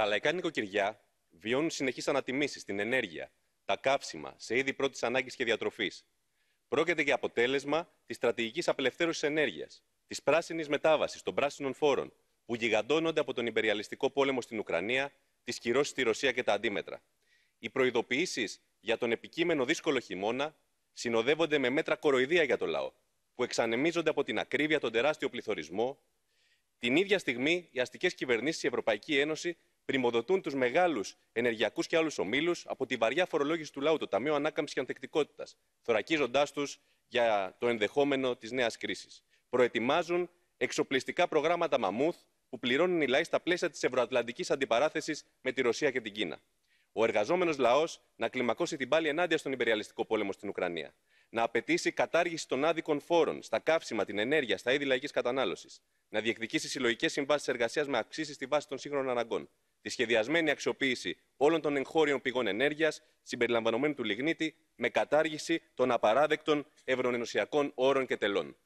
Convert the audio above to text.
Τα λαϊκά νοικοκυριά βιώνουν συνεχείς ανατιμήσεις στην ενέργεια, τα καύσιμα, σε είδη πρώτης ανάγκης και διατροφής. Πρόκειται για αποτέλεσμα της στρατηγικής απελευθέρωσης ενέργειας, της πράσινης μετάβασης των πράσινων φόρων, που γιγαντώνονται από τον υπεριαλιστικό πόλεμο στην Ουκρανία, τις κυρώσεις στη Ρωσία και τα αντίμετρα. Οι προειδοποιήσεις για τον επικείμενο δύσκολο χειμώνα συνοδεύονται με μέτρα κοροϊδία για το λαό, που εξανεμίζονται από την ακρίβεια, τον τεράστιο πληθωρισμό. Την ίδια στιγμή, οι αστικές κυβερνήσεις, η Ευρωπαϊκή Ένωση πρημοδοτούν τους μεγάλους ενεργειακούς και άλλους ομίλους από τη βαριά φορολόγηση του λαού, το Ταμείο Ανάκαμψης και Ανθεκτικότητας, θωρακίζοντάς τους για το ενδεχόμενο της νέας κρίσης. Προετοιμάζουν εξοπλιστικά προγράμματα μαμούθ που πληρώνουν οι λαοί στα πλαίσια της ευρωατλαντικής αντιπαράθεσης με τη Ρωσία και την Κίνα. Ο εργαζόμενος λαός να κλιμακώσει την πάλη ενάντια στον υπεριαλιστικό πόλεμο στην Ουκρανία. Να απαιτήσει κατάργηση των άδικων φόρων στα καύσιμα, την ενέργεια, στα είδη λαϊκής κατανάλωσης. Να διεκδικήσει συλλογικές συμβάσεις εργασίας με αυξήσεις στη βάση των σύγχρονων αναγκών τη σχεδιασμένη αξιοποίηση όλων των εγχώριων πηγών ενέργειας, συμπεριλαμβανομένου του λιγνίτη, με κατάργηση των απαράδεκτων ευρωενωσιακών όρων και τελών.